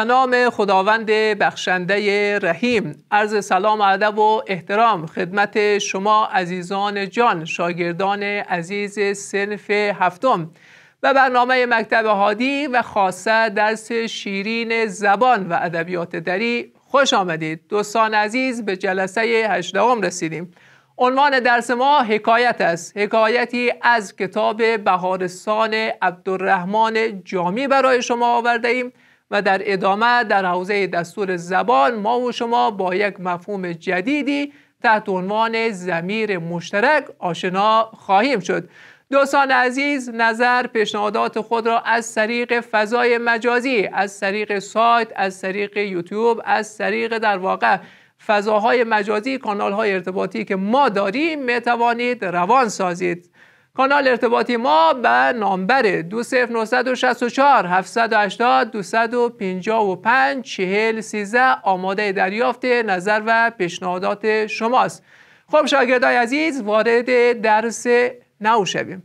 به نام خداوند بخشنده رحیم عرض سلام ادب و احترام خدمت شما عزیزان جان شاگردان عزیز سنف هفتم و برنامه مکتب هادی و خاصه درس شیرین زبان و ادبیات دری خوش آمدید دوستان عزیز به جلسه هشتم رسیدیم عنوان درس ما حکایت است حکایتی از کتاب بهارستان عبدالرحمن جامی برای شما آورده ایم و در ادامه در حوزه دستور زبان ما و شما با یک مفهوم جدیدی تحت عنوان زمیر مشترک آشنا خواهیم شد دوستان عزیز نظر پیشنهادات خود را از طریق فضای مجازی از طریق سایت از طریق یوتیوب از طریق در واقع فضاهای مجازی کانال های ارتباطی که ما داریم می توانید روان سازید کانال ارتباطی ما به نامبر 20964 780 255 40 آماده دریافت نظر و پیشنهادات شماست خب شاگردای عزیز وارد درس نو شویم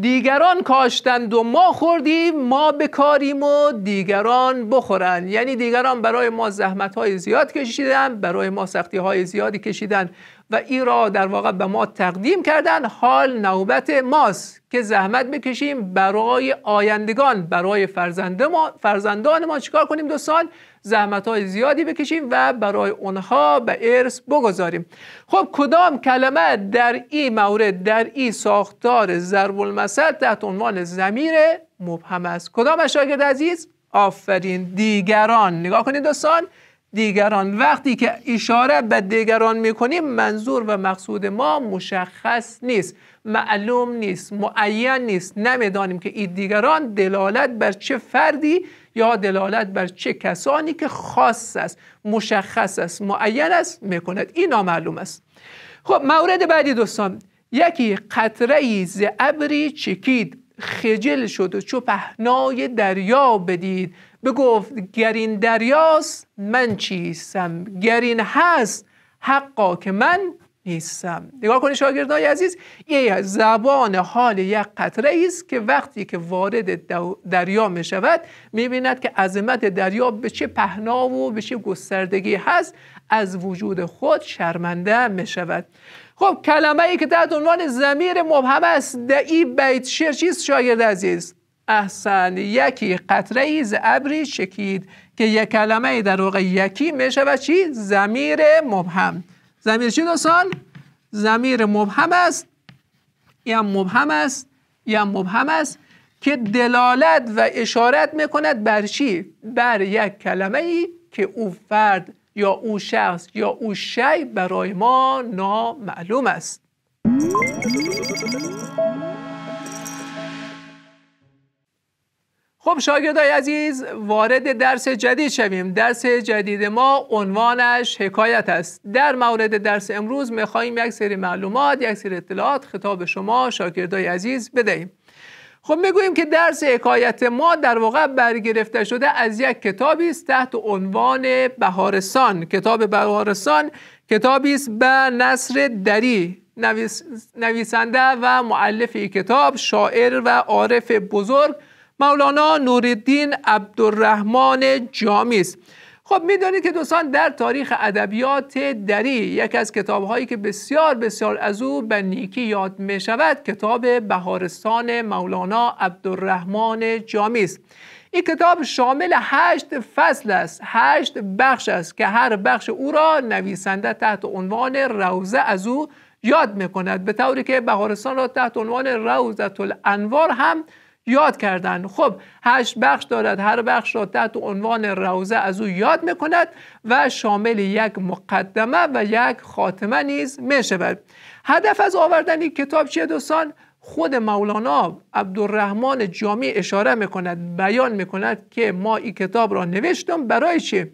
دیگران کاشتند و ما خوردیم ما بکاریم و دیگران بخورند یعنی دیگران برای ما زحمت های زیاد کشیدن برای ما سختی های زیادی کشیدن و این را در واقع به ما تقدیم کردن حال نوبت ماست که زحمت بکشیم برای آیندگان برای فرزندان ما چیکار کنیم دو سال زحمت های زیادی بکشیم و برای اونها به ارث بگذاریم خب کدام کلمه در این مورد در این ساختار ضرب المثل تحت عنوان زمیر مبهم است کدام شاگرد عزیز آفرین دیگران نگاه کنید دوستان دیگران وقتی که اشاره به دیگران میکنیم منظور و مقصود ما مشخص نیست معلوم نیست معین نیست نمیدانیم که این دیگران دلالت بر چه فردی یا دلالت بر چه کسانی که خاص است مشخص است معین است میکند این نامعلوم است خب مورد بعدی دوستان یکی قطره ز ابری چکید خجل شد و چو پهنای دریا بدید بگفت گرین دریاست من چیستم گرین هست حقا که من نیستم نگاه کنید شاگردای عزیز یه زبان حال یک قطره است که وقتی که وارد دریا می شود می بیند که عظمت دریا به چه پهنا و به چه گستردگی هست از وجود خود شرمنده می شود خب کلمه ای که در عنوان زمیر مبهم است دعی بیت شعر چیست شاگرد عزیز احسن یکی قطره ای ابری شکید که یک کلمه در واقع یکی میشه و چی زمیر مبهم زمیر چی دوستان زمیر مبهم است یا مبهم است یا مبهم است که دلالت و اشارت میکند بر چی بر یک کلمه ای که او فرد یا او شخص یا او شی برای ما نامعلوم است خب شاگردای عزیز وارد درس جدید شویم درس جدید ما عنوانش حکایت است در مورد درس امروز میخواییم یک سری معلومات یک سری اطلاعات خطاب شما شاگردای عزیز بدهیم خب میگوییم که درس حکایت ما در واقع برگرفته شده از یک کتابی است تحت عنوان بهارستان کتاب بهارستان کتابی است به نصر دری نویسنده و معلف کتاب شاعر و عارف بزرگ مولانا نوردین عبدالرحمن جامی است خب میدانید که دوستان در تاریخ ادبیات دری یکی از کتابهایی که بسیار بسیار از او به نیکی یاد می شود کتاب بهارستان مولانا عبدالرحمن جامی است این کتاب شامل هشت فصل است هشت بخش است که هر بخش او را نویسنده تحت عنوان روزه از او یاد میکند به طوری که بهارستان را تحت عنوان روزت الانوار هم یاد کردن خب هشت بخش دارد هر بخش را تحت عنوان روزه از او یاد میکند و شامل یک مقدمه و یک خاتمه نیز میشود هدف از آوردن این کتاب چیه دوستان خود مولانا عبدالرحمن جامی اشاره میکند بیان میکند که ما این کتاب را نوشتم برای چی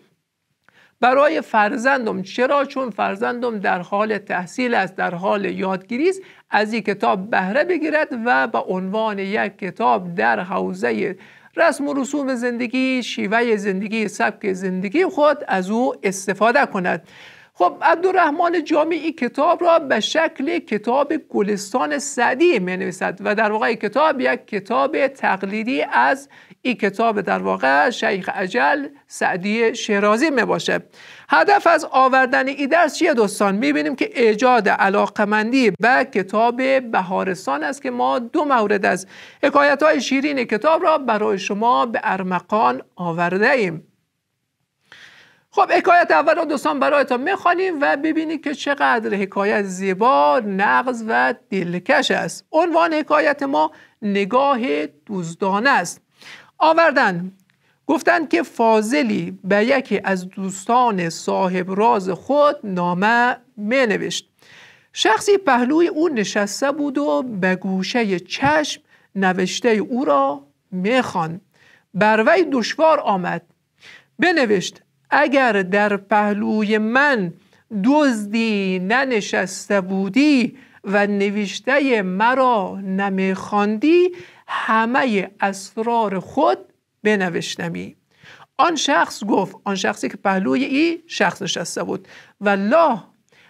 برای فرزندم چرا چون فرزندم در حال تحصیل است در حال یادگیری است از این کتاب بهره بگیرد و به عنوان یک کتاب در حوزه رسم و رسوم زندگی شیوه زندگی سبک زندگی خود از او استفاده کند خب عبدالرحمن جامی کتاب را به شکل کتاب گلستان سعدی می نویسد و در واقع کتاب یک کتاب تقلیدی از این کتاب در واقع شیخ عجل سعدی شیرازی می باشه هدف از آوردن این درس چیه دوستان میبینیم که ایجاد علاقمندی به کتاب بهارستان است که ما دو مورد از حکایت های شیرین کتاب را برای شما به ارمقان آورده ایم خب حکایت اول رو دوستان برایتان میخوانیم و ببینید که چقدر حکایت زیبا نقض و دلکش است عنوان حکایت ما نگاه دوزدانه است آوردن گفتند که فاضلی به یکی از دوستان صاحب راز خود نامه مینوشت شخصی پهلوی او نشسته بود و به گوشه چشم نوشته او را میخواند بر وی دشوار آمد بنوشت اگر در پهلوی من دزدی ننشسته بودی و نوشته مرا نمیخواندی همه اسرار خود بنوشتمی آن شخص گفت آن شخصی که پهلوی ای شخص نشسته بود والله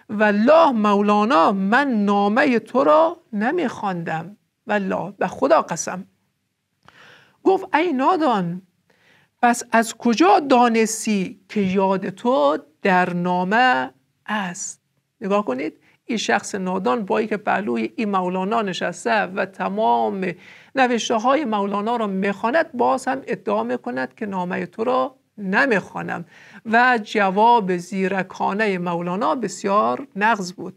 والله مولانا من نامه تو را نمیخواندم والله به خدا قسم گفت ای نادان پس از کجا دانستی که یاد تو در نامه است نگاه کنید این شخص نادان با که پهلوی این مولانا نشسته و تمام نوشته های مولانا را میخواند باز هم ادعا میکند که نامه تو را نمیخوانم و جواب زیرکانه مولانا بسیار نقض بود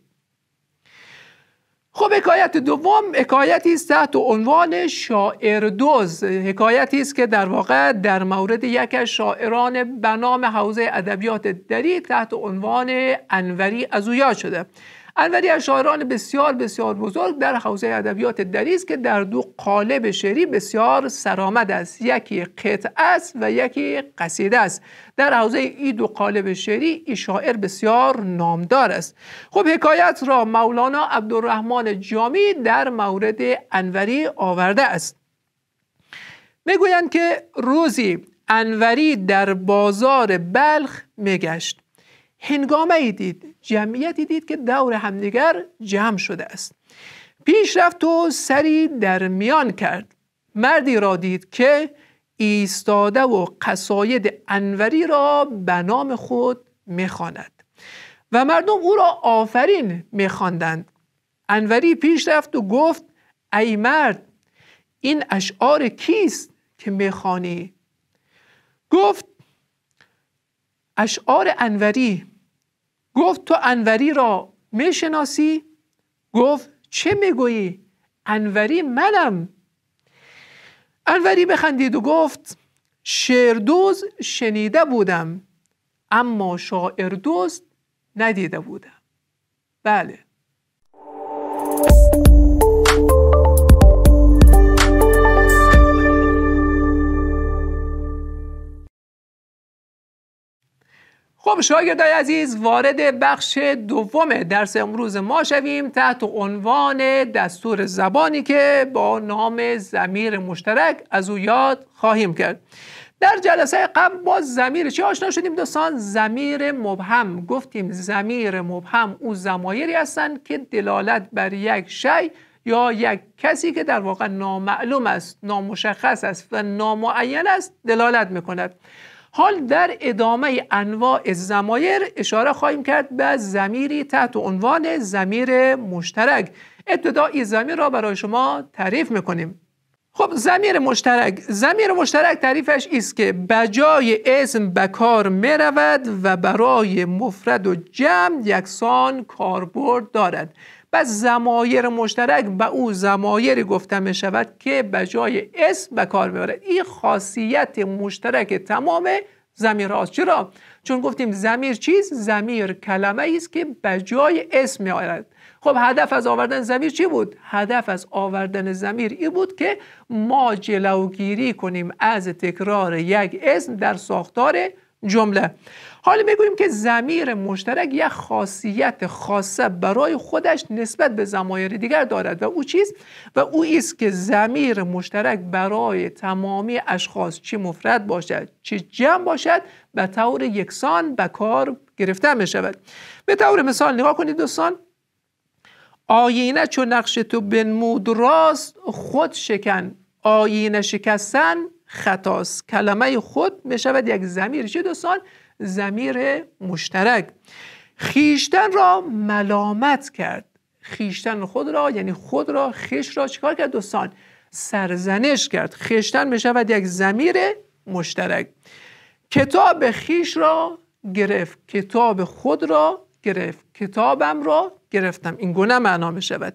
خب حکایت دوم حکایتی است تحت عنوان شاعر دوز حکایتی است که در واقع در مورد یک از شاعران به نام حوزه ادبیات دری تحت عنوان انوری از یاد شده انوری از شاعران بسیار بسیار بزرگ در حوزه ادبیات دری است که در دو قالب شعری بسیار سرآمد است یکی قطع است و یکی قصیده است در حوزه ای دو قالب شعری ای شاعر بسیار نامدار است خب حکایت را مولانا عبدالرحمن جامی در مورد انوری آورده است میگویند که روزی انوری در بازار بلخ میگشت هنگامه ای دید جمعیتی دید که دور همدیگر جمع شده است پیش رفت و سری در میان کرد مردی را دید که ایستاده و قصاید انوری را به نام خود میخواند و مردم او را آفرین میخواندند انوری پیش رفت و گفت ای مرد این اشعار کیست که میخوانی گفت اشعار انوری گفت تو انوری را میشناسی گفت چه میگویی انوری منم انوری بخندید و گفت شعردوز شنیده بودم اما شاعردوز ندیده بودم بله خب شاگردای عزیز وارد بخش دوم درس امروز ما شویم تحت عنوان دستور زبانی که با نام زمیر مشترک از او یاد خواهیم کرد در جلسه قبل با زمیر چی آشنا شدیم دوستان زمیر مبهم گفتیم زمیر مبهم او زمایری هستند که دلالت بر یک شی یا یک کسی که در واقع نامعلوم است نامشخص است و نامعین است دلالت میکند حال در ادامه انواع زمایر اشاره خواهیم کرد به زمیری تحت عنوان زمیر مشترک ابتدا این زمیر را برای شما تعریف میکنیم خب زمیر مشترک زمیر مشترک تعریفش است که بجای اسم به کار میرود و برای مفرد و جمع یکسان کاربرد دارد پس زمایر مشترک به او زمایر گفته می شود که به جای اسم به کار میبرد این خاصیت مشترک تمام زمیر هاست چرا؟ چون گفتیم زمیر چیز؟ زمیر کلمه است که به جای اسم می خب هدف از آوردن زمیر چی بود هدف از آوردن زمیر این بود که ما جلوگیری کنیم از تکرار یک اسم در ساختار جمله حالا میگوییم که زمیر مشترک یک خاصیت خاصه برای خودش نسبت به زمایر دیگر دارد و او چیز و او است که زمیر مشترک برای تمامی اشخاص چه مفرد باشد چه جمع باشد به طور یکسان به کار گرفته می شود به طور مثال نگاه کنید دوستان آیینه چون نقش تو بنمود راست خود شکن آیینه شکستن خطاست کلمه خود می شود یک زمیر چه دوستان زمیر مشترک خیشتن را ملامت کرد خیشتن خود را یعنی خود را خش را چکار کرد دوستان سرزنش کرد خیشتن شود یک زمیر مشترک کتاب خیش را گرفت کتاب خود را گرفت کتابم را گرفتم این گونه معنا می شود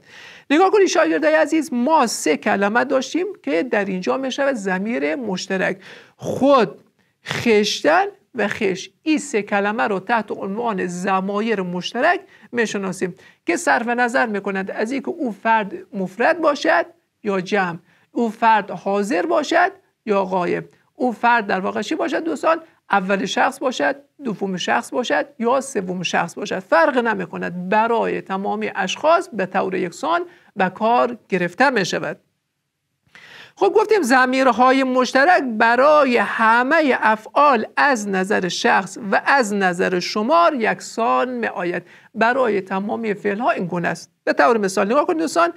نگاه کنید شاگردای عزیز ما سه کلمه داشتیم که در اینجا می شود زمیر مشترک خود خشتن و خش این سه کلمه رو تحت عنوان زمایر مشترک میشناسیم که صرف نظر میکند از اینکه او فرد مفرد باشد یا جمع او فرد حاضر باشد یا غایب او فرد در واقع چی باشد دوستان اول شخص باشد دوم شخص باشد یا سوم شخص باشد فرق نمی کند برای تمامی اشخاص به طور یکسان به کار گرفته می شود خب گفتیم زمیرهای مشترک برای همه افعال از نظر شخص و از نظر شمار یکسان می آید برای تمامی ها این گونه است به طور مثال نگاه کنید دوستان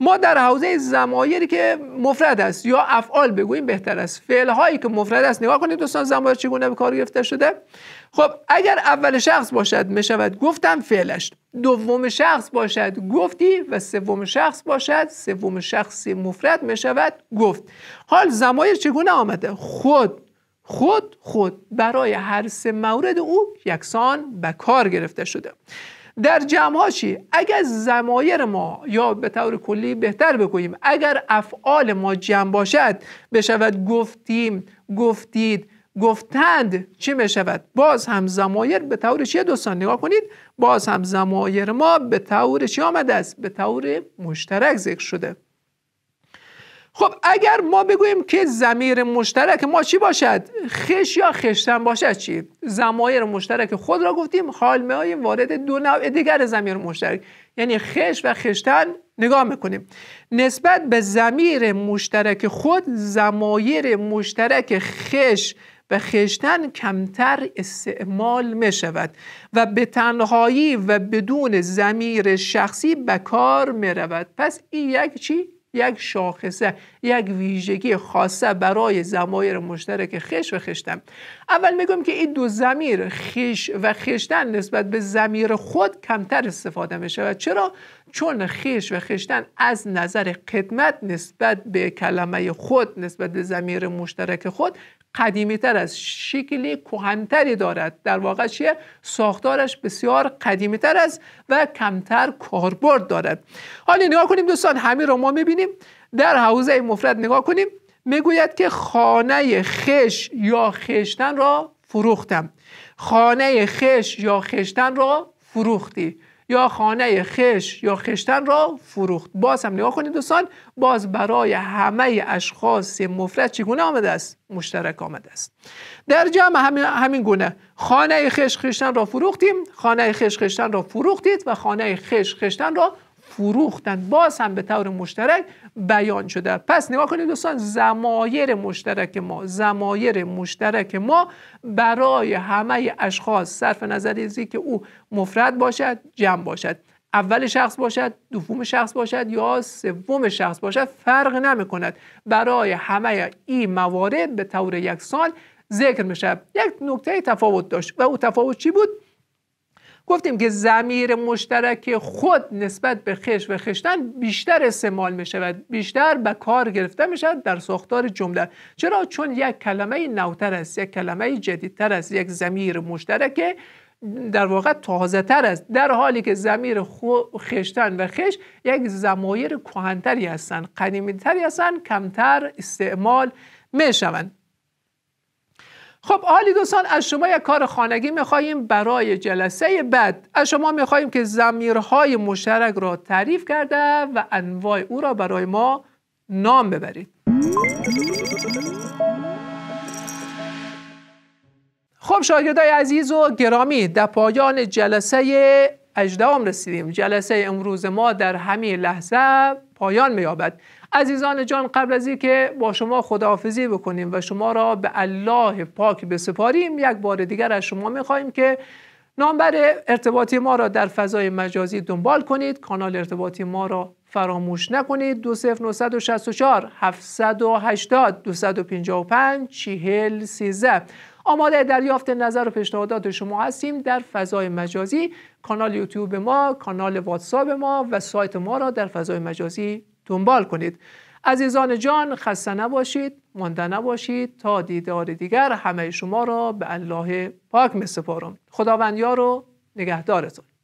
ما در حوزه زمایری که مفرد است یا افعال بگوییم بهتر است فعل هایی که مفرد است نگاه کنید دوستان زمایر چگونه به کار گرفته شده خب اگر اول شخص باشد میشود گفتم فعلش دوم شخص باشد گفتی و سوم شخص باشد سوم شخص مفرد میشود گفت حال زمایر چگونه آمده خود خود خود برای هر سه مورد او یکسان به کار گرفته شده در جمع چی؟ اگر زمایر ما یا به طور کلی بهتر بگوییم اگر افعال ما جمع باشد بشود گفتیم گفتید گفتند چه بشود باز هم زمایر به طور چیه دوستان نگاه کنید باز هم زمایر ما به طور چی آمده است به طور مشترک ذکر شده خب اگر ما بگوییم که زمیر مشترک ما چی باشد خش یا خشتن باشد چی زمایر مشترک خود را گفتیم حال های وارد دو نوع دیگر زمیر مشترک یعنی خش و خشتن نگاه میکنیم نسبت به زمیر مشترک خود زمایر مشترک خش و خشتن کمتر استعمال می و به تنهایی و بدون زمیر شخصی به کار می پس این یک چی یک شاخصه یک ویژگی خاصه برای زمایر مشترک خش و خشتن اول میگم که این دو زمیر خش و خشتن نسبت به زمیر خود کمتر استفاده میشه و چرا چون خش و خشتن از نظر قدمت نسبت به کلمه خود نسبت به زمیر مشترک خود قدیمی تر از شکلی کهنتری دارد در واقع چیه ساختارش بسیار قدیمیتر است و کمتر کاربرد دارد حالا نگاه کنیم دوستان همین رو ما میبینیم در حوزه مفرد نگاه کنیم میگوید که خانه خش یا خشتن را فروختم خانه خش یا خشتن را فروختی یا خانه خش یا خشتن را فروخت باز هم نگاه کنید دوستان باز برای همه اشخاص مفرد چگونه آمده است مشترک آمده است در جمع همین, همین گونه خانه خش خشتن را فروختیم خانه خش خشتن را فروختید و خانه خش خشتن را فروختن باز هم به طور مشترک بیان شده پس نگاه کنید دوستان زمایر مشترک ما زمایر مشترک ما برای همه اشخاص صرف نظر از که او مفرد باشد جمع باشد اول شخص باشد دوم شخص باشد یا سوم شخص باشد فرق نمی کند برای همه این موارد به طور یکسان ذکر می شود یک نکته تفاوت داشت و او تفاوت چی بود؟ گفتیم که زمیر مشترک خود نسبت به خش و خشتن بیشتر استعمال می شود بیشتر به کار گرفته می شود در ساختار جمله چرا چون یک کلمه نوتر است یک کلمه جدیدتر است یک زمیر مشترک در واقع تازه تر است در حالی که زمیر خشتن و خش یک زمایر کهنتری هستند قدیمی هستند کمتر استعمال می شوند خب حالی دوستان از شما یک کار خانگی میخواییم برای جلسه بعد از شما میخواییم که زمیرهای مشترک را تعریف کرده و انواع او را برای ما نام ببرید خب شاگردای عزیز و گرامی در پایان جلسه اجدام رسیدیم جلسه امروز ما در همین لحظه پایان میابد عزیزان جان قبل از اینکه با شما خداحافظی بکنیم و شما را به الله پاک بسپاریم یک بار دیگر از شما میخواهیم که نامبر ارتباطی ما را در فضای مجازی دنبال کنید کانال ارتباطی ما را فراموش نکنید 20964 780 255 40 آماده دریافت نظر و پیشنهادات شما هستیم در فضای مجازی کانال یوتیوب ما کانال واتساپ ما و سایت ما را در فضای مجازی دنبال کنید عزیزان جان خسته نباشید مانده نباشید تا دیدار دیگر همه شما را به الله پاک می سپارم خداوندیار و نگهدارتون